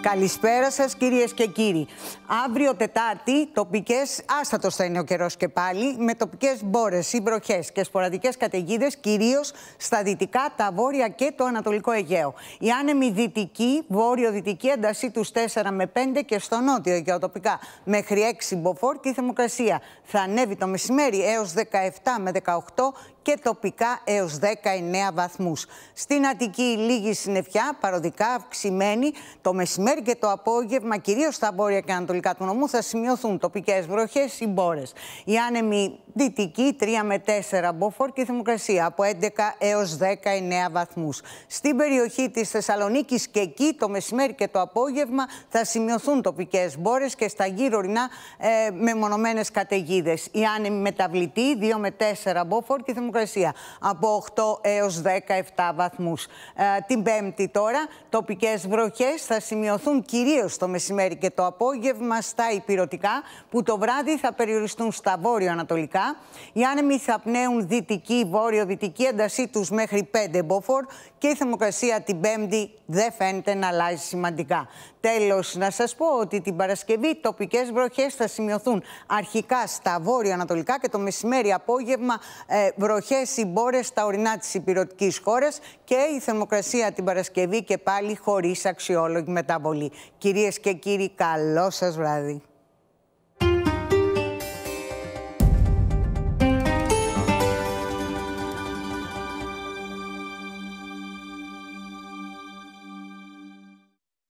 Καλησπέρα σας κυρίες και κύριοι. Αύριο Τετάρτη, τοπικές άστατο θα είναι ο καιρός και πάλι, με τοπικές μπόρες ή και σπορατικέ καταιγίδες, κυρίως στα δυτικά, τα βόρεια και το ανατολικό Αιγαίο. Η άνεμη δυτική, βόρειο-δυτική έντασή τους 4 με 5 και στο νότιο Αιγαίο τοπικά μέχρι 6 μποφόρ και η θερμοκρασία θα ανέβει το μεσημέρι έως 17 με 18 και τοπικά έως 19 βαθμούς. Στην Αττική λίγη συννεφιά, παροδικά αυξημένη το μεσημέρι και το απόγευμα, κυρίως στα βόρεια και ανατολικά του νομού, θα σημειωθούν τοπικές βροχές ή μπόρες. Η άνεμη δυτική 3 με 4 μποφόρ και η θερμοκρασία από 11 έως 19 βαθμούς. Στην περιοχή της Θεσσαλονίκης και εκεί το μεσημέρι και το απόγευμα θα σημειωθούν τοπικές μπόρες και στα γύρω ρινά ε, με Η άνεμη μεταβλητή 2 με 4 μποφόρ και θερμοκρασία από 8 έως 17 βαθμούς. Ε, την Πέμπτη τώρα, τοπικές βροχές θα σημειωθούν κυρίως το μεσημέρι και το απόγευμα στα υπηρετικά, που το βράδυ θα περιοριστούν στα βόρειο-ανατολικά. Οι άνεμοι θα πνέουν δυτική, βόρειο-δυτική έντασή τους μέχρι 5 μποφόρ και η θερμοκρασία την Πέμπτη δεν φαίνεται να αλλάζει σημαντικά. Τέλος, να σας πω ότι την Παρασκευή τοπικές βροχές θα σημειωθούν αρχικά στα βόρειο-ανατολικά και το μεσημέρι απόγευμα ε, και οι στα ορεινά της υπηρετικής χώρας και η θερμοκρασία την Παρασκευή και πάλι χωρίς αξιόλογη μεταβολή. Κυρίες και κύριοι, καλό σας βράδυ.